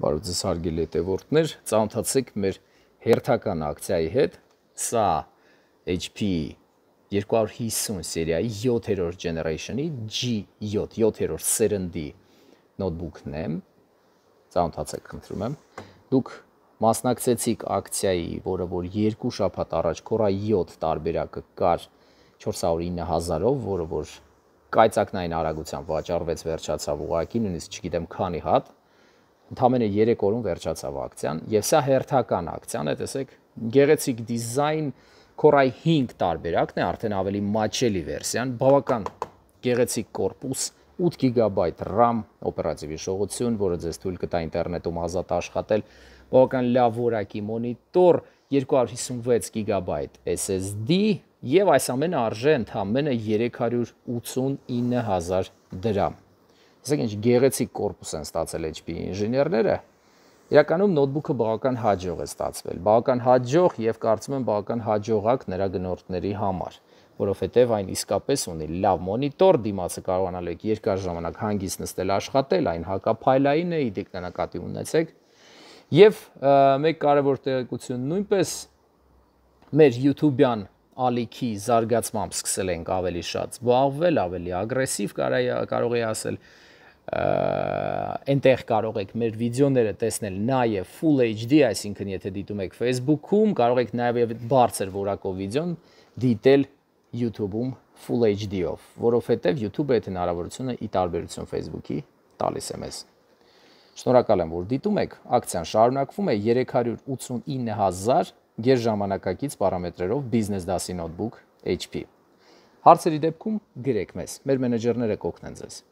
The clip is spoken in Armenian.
Բարև ձեզ հարգելի հետևորդներ, ծանոթացեք մեր հերթական ակցիայի հետ։ Սա HP 250 սերիայի 7-րդ generation-ի G7 7-րդ սերնդի նոթբուքն է։ Ծանոթացեք, խնդրում եմ։ Դուք մասնակցեցիք ակցիայի, որը որ երկու շաբաթ առաջ Core i7 տարբերակը կար 409.000-ով, որը որ կայծակնային արագությամբ վաճառվեց վերջացավ ուղակի, նույնիսկ չգիտեմ քանի հատ, ընդամենը 3 օրում վերջացավ ակցիան եւ սա հերթական ակցիան է, տեսեք, գեղեցիկ դիզայն Core i5 տարբերակն է, արդեն ավելի մաչելի վերսիան, բավական գեղեցիկ կորպուս, 8 GB RAM օպերատիվի շողություն, որը ձեզ թույլ կտա ինտերնետում ազատ աշխատել, բավական լավ որակի մոնիտոր, 256 GB SSD եւ այս ամենը արժե ընդամենը 389000 դրամ ասենք ինչ գեղեցիկ կորպուս են ստացել HP ինժեներները, իրականում նոթբուքը բավական հաջող է ստացվել։ Բավական հաջող եւ կարծում եմ բավական հաջողակ նրա գնորդների համար, որովհետեւ այն իսկապես ունի լավ մոնիտոր, դիմացը կարողանալ եք երկար ժամանակ հանգիստ նստել աշխատել, այն հակափայլային է, իդեք նա նկատի ունեցեք։ Եվ մեկ կարևոր տեղեկություն նույնպես մեր YouTube-յան ալիքի զարգացմամբ սկսել ենք ավելի շատ զբաղվել, ավելի ագրեսիվ կարա կարող էի ասել, այնտեղ կարող եք մեր վիդեոները տեսնել նաև full HD, այսինքն եթե դիտում եք Facebook-ում, կարող եք նաև բարձր որակով վիդեոն դիտել YouTube-ում full HD-ով, որովհետև YouTube-ը այդ հնարավորությունը ի տարբերություն Facebook-ի տալիս է մեզ։ Շնորհակալ եմ, որ դիտում եք։ Ակցիան շարունակվում է 389000 գերժամանակակից պարամետրերով բիզնես դասի նոթբուք HP։ Հարցերի դեպքում գրեք մեզ։ Մեր մենեջերները կօգնեն ձեզ։